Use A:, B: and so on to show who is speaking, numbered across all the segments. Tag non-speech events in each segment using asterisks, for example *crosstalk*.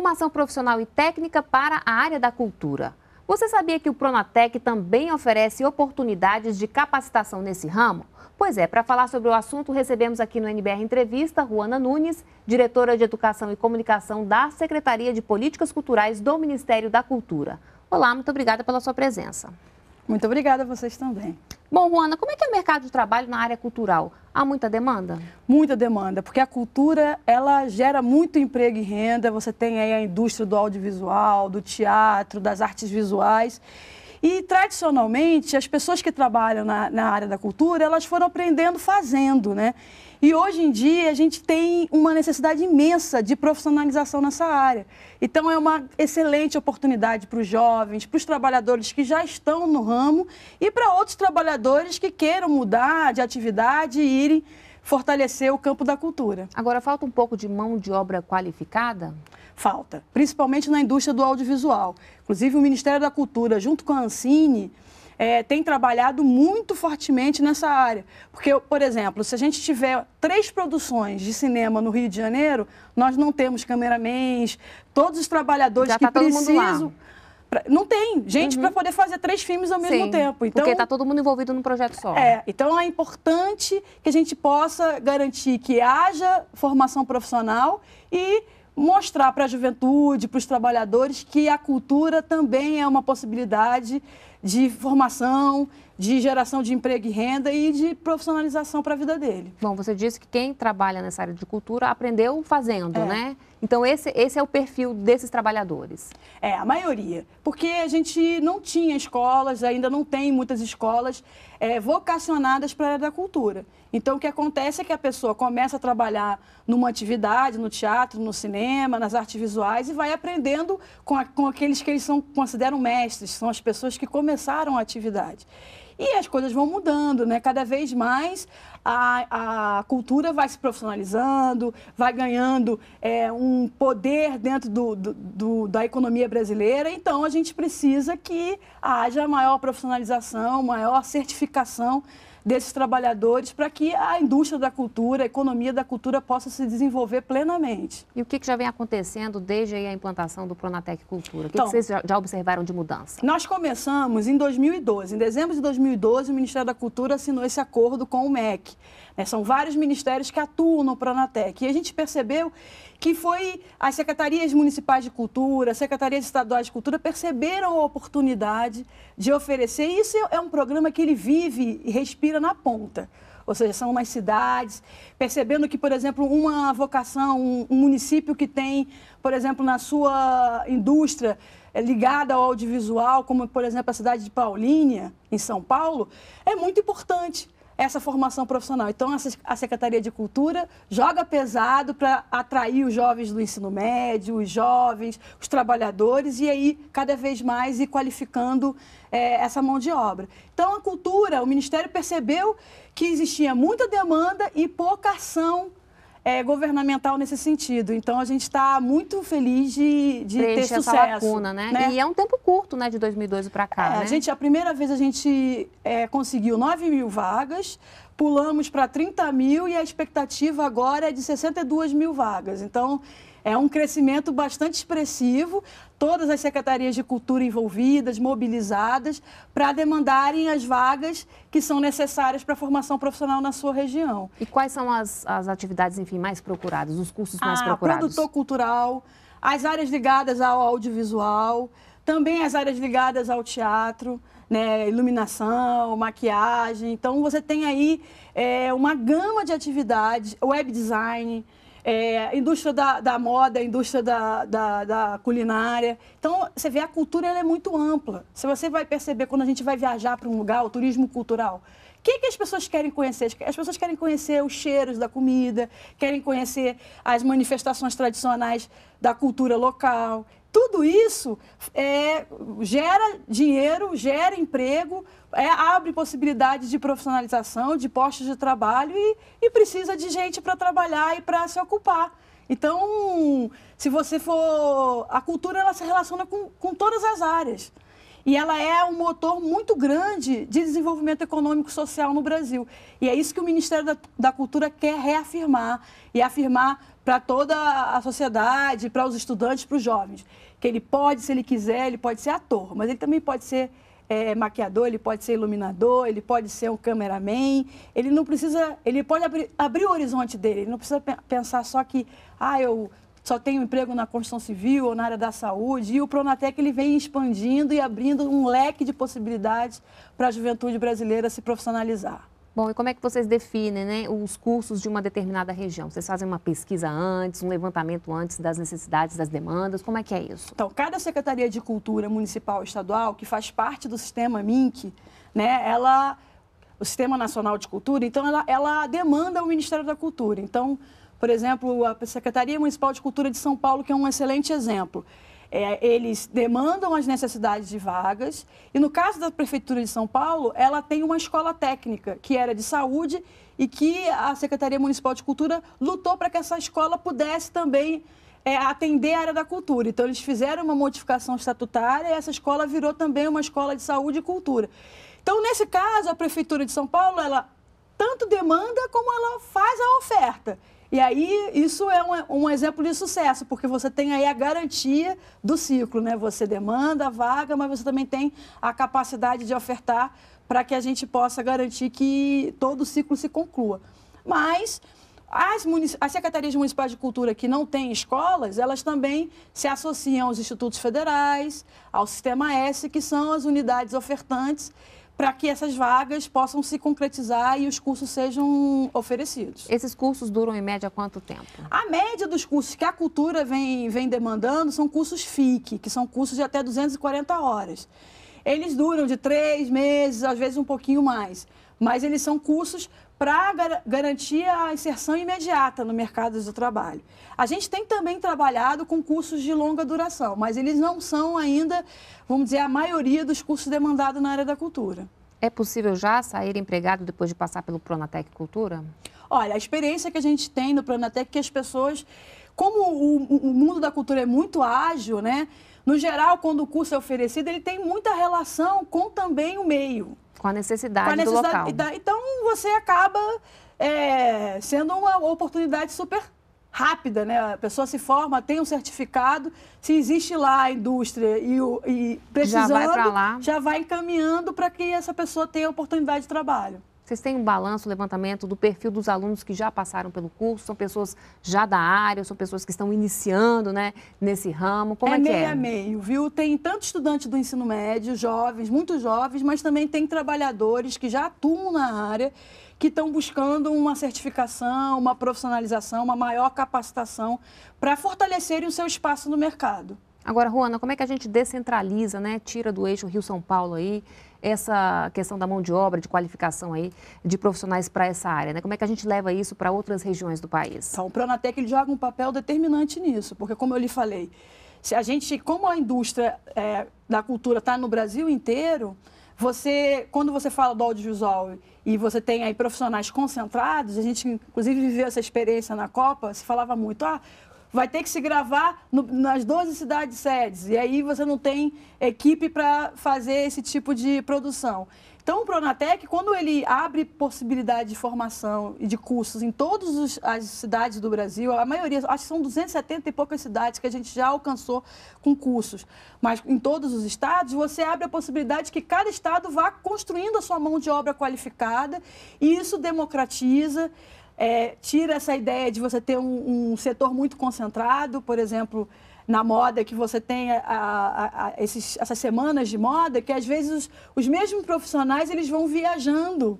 A: formação profissional e técnica para a área da cultura. Você sabia que o Pronatec também oferece oportunidades de capacitação nesse ramo? Pois é, para falar sobre o assunto, recebemos aqui no NBR Entrevista Juana Nunes, diretora de Educação e Comunicação da Secretaria de Políticas Culturais do Ministério da Cultura. Olá, muito obrigada pela sua presença. Muito obrigada a vocês também. Bom, Juana, como é que é o mercado de trabalho na área cultural? Há muita demanda?
B: Muita demanda, porque a cultura, ela gera muito emprego e renda. Você tem aí a indústria do audiovisual, do teatro, das artes visuais. E, tradicionalmente, as pessoas que trabalham na, na área da cultura, elas foram aprendendo fazendo, né? E hoje em dia a gente tem uma necessidade imensa de profissionalização nessa área. Então é uma excelente oportunidade para os jovens, para os trabalhadores que já estão no ramo e para outros trabalhadores que queiram mudar de atividade e irem fortalecer o campo da cultura. Agora falta um pouco de mão de obra qualificada? falta, principalmente na indústria do audiovisual. Inclusive, o Ministério da Cultura, junto com a Ancine, é, tem trabalhado muito fortemente nessa área. Porque, por exemplo, se a gente tiver três produções de cinema no Rio de Janeiro, nós não temos cameramans, todos os trabalhadores Já que tá precisam. não tem gente uhum. para poder fazer três filmes ao mesmo Sim, tempo. Então, porque está todo mundo envolvido num projeto só. É, então é importante que a gente possa garantir que haja formação profissional e mostrar para a juventude, para os trabalhadores, que a cultura também é uma possibilidade de formação, de geração de emprego e renda e de profissionalização
A: para a vida dele. Bom, você disse que quem trabalha nessa área de cultura aprendeu fazendo, é. né?
B: Então, esse, esse é o perfil desses trabalhadores. É, a maioria. Porque a gente não tinha escolas, ainda não tem muitas escolas é, vocacionadas para a área da cultura. Então, o que acontece é que a pessoa começa a trabalhar numa atividade, no teatro, no cinema, nas artes visuais e vai aprendendo com, a, com aqueles que eles são, consideram mestres, são as pessoas que começaram a atividade. E as coisas vão mudando, né? Cada vez mais a, a cultura vai se profissionalizando, vai ganhando é, um poder dentro do, do, do, da economia brasileira. Então, a gente precisa que haja maior profissionalização, maior certificação desses trabalhadores para que a indústria da cultura, a economia da cultura possa se desenvolver plenamente. E o que, que já vem
A: acontecendo desde a implantação do Pronatec Cultura? O que, então, que vocês já observaram de mudança?
B: Nós começamos em 2012. Em dezembro de 2012, o Ministério da Cultura assinou esse acordo com o MEC né? São vários ministérios que atuam no Pronatec. E a gente percebeu que foi as secretarias municipais de cultura, secretarias estaduais de cultura perceberam a oportunidade de oferecer. E isso é um programa que ele vive e respira na ponta ou seja, são umas cidades, percebendo que, por exemplo, uma vocação, um, município que tem, por exemplo, na sua indústria é ligada ao audiovisual, como, por exemplo, a cidade de Paulínia, em São Paulo, é muito importante essa formação profissional. Então, a Secretaria de Cultura joga pesado para atrair os jovens do ensino médio, os jovens, os trabalhadores, e aí, cada vez mais, ir qualificando é, essa mão de obra. Então, a cultura, o Ministério percebeu que existia muita demanda e pouca ação é, governamental nesse sentido. Então, a gente está muito feliz de, de ter sucesso. lacuna, né? né? E é um tempo curto, né, de 2012 para cá. É, né? a, gente, a primeira vez a gente é, conseguiu 9 mil vagas, pulamos para 30 mil e a expectativa agora é de 62 mil vagas. Então, é um crescimento bastante expressivo, todas as secretarias de cultura envolvidas, mobilizadas, para demandarem as vagas que são necessárias para a formação profissional na sua região. E quais são as, as atividades, enfim, mais procuradas, os cursos mais ah, procurados? Produtor cultural, as áreas ligadas ao audiovisual, também as áreas ligadas ao teatro. Né, iluminação, maquiagem. Então, você tem aí é, uma gama de atividades, web design, é, indústria da, da, moda, indústria da, da, da, culinária. Então, você vê, a cultura ela é muito ampla. Se você vai perceber quando a gente vai viajar para um lugar, o turismo cultural, o que, que, as pessoas querem conhecer? As pessoas querem conhecer os cheiros da comida, querem conhecer as manifestações tradicionais da cultura local, tudo isso é, gera dinheiro, gera emprego, é, abre possibilidades de profissionalização, de postos de trabalho e, e precisa de gente para trabalhar e para se ocupar. Então, se você for. A cultura ela se relaciona com, com todas as áreas. E ela é um motor muito grande de desenvolvimento econômico e social no Brasil. E é isso que o Ministério da, da Cultura quer reafirmar e afirmar para toda a sociedade, para os estudantes, para os jovens. Que ele pode, se ele quiser, ele pode ser ator, mas ele também pode ser é, maquiador, ele pode ser iluminador, ele pode ser um cameraman, ele não precisa, ele pode abrir, abrir o horizonte dele, ele não precisa pensar só que, ah, eu só tem um emprego na construção civil ou na área da saúde. E o Pronatec ele vem expandindo e abrindo um leque de possibilidades para a juventude brasileira se profissionalizar.
A: Bom, e como é que vocês definem né, os cursos de uma determinada região? Vocês fazem uma pesquisa antes, um levantamento antes das
B: necessidades, das demandas? Como é que é isso? Então, cada Secretaria de Cultura Municipal e Estadual, que faz parte do sistema MINC, né, ela, o Sistema Nacional de Cultura, então ela, ela demanda o Ministério da Cultura. Então, por exemplo, a Secretaria Municipal de Cultura de São Paulo, que é um excelente exemplo. É, eles demandam as necessidades de vagas. E no caso da Prefeitura de São Paulo, ela tem uma escola técnica, que era de saúde, e que a Secretaria Municipal de Cultura lutou para que essa escola pudesse também é, atender a área da cultura. Então, eles fizeram uma modificação estatutária e essa escola virou também uma escola de saúde e cultura. Então, nesse caso, a Prefeitura de São Paulo, ela tanto demanda como ela faz a oferta. E aí, isso é um, um, exemplo de sucesso, porque você tem aí a garantia do ciclo, né? Você demanda a vaga, mas você também tem a capacidade de ofertar para que a gente possa garantir que todo o ciclo se conclua. Mas as, as secretarias municipais de cultura que não têm escolas, elas também se associam aos institutos federais, ao Sistema S, que são as unidades ofertantes para que essas vagas possam se concretizar e os cursos sejam oferecidos. Esses cursos duram em média quanto tempo? A média dos cursos que a cultura vem, vem demandando são cursos FIC, que são cursos de até 240 horas. Eles duram de três meses, às vezes um pouquinho mais, mas eles são cursos para gar garantir a inserção imediata no mercado do trabalho. A gente tem também trabalhado com cursos de longa duração, mas eles não são ainda, vamos dizer, a maioria dos cursos demandados na área da cultura.
A: É possível já sair empregado depois de passar pelo Pronatec Cultura?
B: Olha, a experiência que a gente tem no Pronatec é que as pessoas, como o, o mundo da cultura é muito ágil, né? No geral, quando o curso é oferecido, ele tem muita relação com também o meio. Com a necessidade, com a necessidade do local. Então, você acaba é, sendo uma oportunidade super rápida, né? A pessoa se forma, tem um certificado, se existe lá a indústria e, e precisando, já vai, lá. Já vai encaminhando para que essa pessoa tenha oportunidade de trabalho. Vocês têm um balanço, um levantamento do
A: perfil dos alunos que já passaram pelo curso? São pessoas já da área, são pessoas que estão iniciando né, nesse ramo? Como é, é que É meio a meio,
B: viu? Tem tanto estudante do ensino médio, jovens, muito jovens, mas também tem trabalhadores que já atuam na área que estão buscando uma certificação, uma profissionalização, uma maior capacitação para fortalecerem o seu espaço no mercado.
A: Agora, Juana, como é que a gente descentraliza, né? Tira do eixo Rio-São Paulo aí essa questão da mão de obra, de qualificação aí de profissionais para essa área? Né? Como
B: é que a gente leva isso para outras regiões do país? Então, o Pronatec ele joga um papel determinante nisso, porque como eu lhe falei, se a gente, como a indústria é, da cultura está no Brasil inteiro, você, quando você fala do audiovisual e você tem aí profissionais concentrados, a gente inclusive viveu essa experiência na Copa, se falava muito, ah, vai ter que se gravar no, nas 12 cidades sedes. E aí você não tem equipe para fazer esse tipo de produção. Então, o Pronatec, quando ele abre possibilidade de formação e de cursos em todas as cidades do Brasil, a maioria, acho que são 270 e poucas cidades que a gente já alcançou com cursos, mas em todos os estados, você abre a possibilidade que cada estado vá construindo a sua mão de obra qualificada e isso democratiza é, tira essa ideia de você ter um, um, setor muito concentrado, por exemplo, na moda, que você tem a, a, a esses, essas semanas de moda, que às vezes os, os mesmos profissionais eles vão viajando,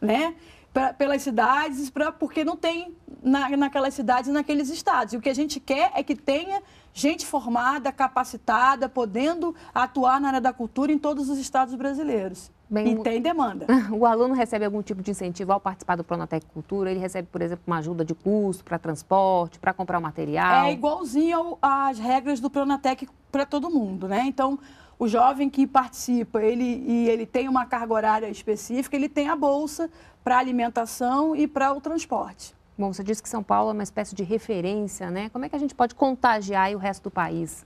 B: né? Pra, pelas cidades, pra, porque não tem na, naquelas cidades e naqueles estados. E o que a gente quer é que tenha gente formada, capacitada, podendo atuar na área da cultura em todos os estados brasileiros. Bem, e tem demanda.
A: *laughs* O aluno recebe algum tipo de incentivo ao participar do Pronatec Cultura? Ele recebe, por exemplo, uma ajuda de custo para transporte, para comprar o material? É
B: igualzinho às regras do Pronatec para todo mundo, né? Então, o jovem que participa ele, e ele tem uma carga horária específica, ele tem a bolsa para alimentação e para o transporte. Bom, você disse que São Paulo é uma espécie de referência, né? Como é que a gente pode contagiar o resto do país?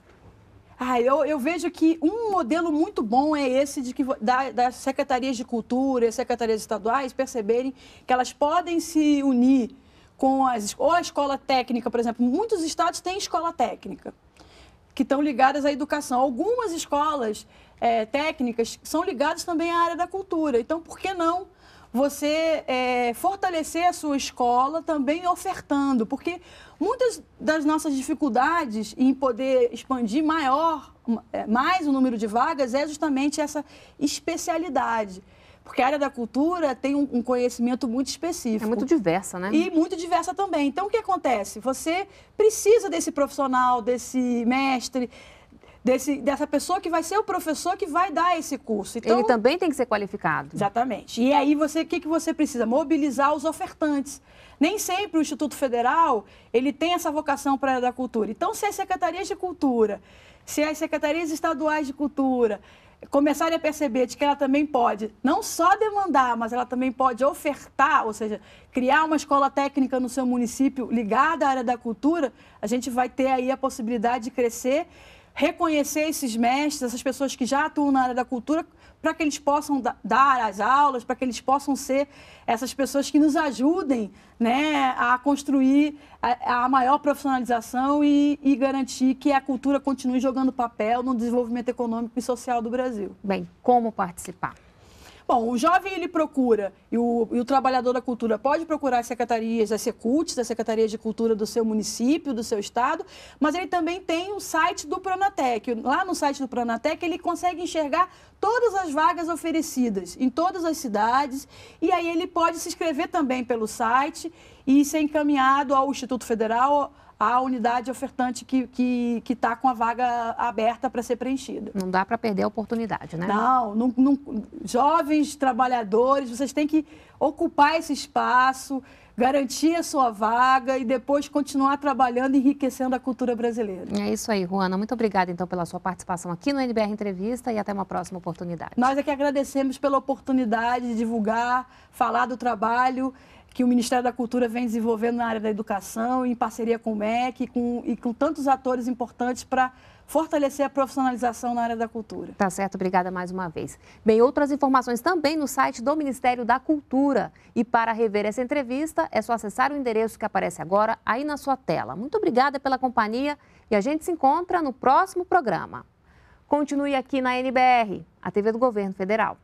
B: Ah, eu, eu vejo que um modelo muito bom é esse de que da, das secretarias de cultura secretarias estaduais perceberem que elas podem se unir com as ou a escola técnica, por exemplo, muitos estados têm escola técnica que estão ligadas à educação. Algumas escolas é, técnicas são ligadas também à área da cultura. Então, por que não você é, fortalecer a sua escola também ofertando? Porque Muitas das nossas dificuldades em poder expandir maior, hum, é, mais o número de vagas é justamente essa especialidade. Porque a área da cultura tem um, conhecimento muito específico. É muito diversa, né? E muito diversa também. Então, o que acontece? Você precisa desse profissional, desse mestre, desse, dessa pessoa que vai ser o professor que vai dar esse curso. Então, Ele também tem que ser qualificado. Exatamente. E aí você, o que, que você precisa? Mobilizar os ofertantes. Nem sempre o Instituto Federal ele tem essa vocação para a área da cultura. Então, se as secretarias de cultura, se as secretarias estaduais de cultura começarem a perceber de que ela também pode não só demandar, mas ela também pode ofertar, ou seja, criar uma escola técnica no seu município ligada à área da cultura, a gente vai ter aí a possibilidade de crescer reconhecer esses mestres, essas pessoas que já atuam na área da cultura, para que eles possam dar as aulas, para que eles possam ser essas pessoas que nos ajudem né, a construir a, maior profissionalização e, e, garantir que a cultura continue jogando papel no desenvolvimento econômico e social do Brasil. Bem, como participar? Bom, o jovem ele procura, e o, e o trabalhador da cultura pode procurar as secretarias, as secutes, as secretarias de cultura do seu município, do seu estado, mas ele também tem o site do Pronatec. Lá no site do Pronatec ele consegue enxergar todas as vagas oferecidas em todas as cidades, e aí ele pode se inscrever também pelo site e ser encaminhado ao Instituto Federal, a unidade ofertante que está que, que tá com a vaga aberta para ser preenchida. Não dá para perder a oportunidade, né? Não, não, não, jovens trabalhadores, vocês têm que ocupar esse espaço, garantir a sua vaga e depois continuar trabalhando, enriquecendo a cultura brasileira. É isso aí,
A: Juana. Muito obrigada, então, pela sua participação aqui no NBR
B: Entrevista e até uma próxima oportunidade. Nós é que agradecemos pela oportunidade de divulgar, falar do trabalho que o Ministério da Cultura vem desenvolvendo na área da educação, em parceria com o MEC com, e com tantos atores importantes para fortalecer a profissionalização na área da cultura.
A: Tá certo, obrigada mais uma vez. Bem, outras informações também no site do Ministério da Cultura. E para rever essa entrevista, é só acessar o endereço que aparece agora aí na sua tela. Muito obrigada pela companhia e a gente se encontra no próximo programa. Continue aqui na NBR, a TV do Governo Federal.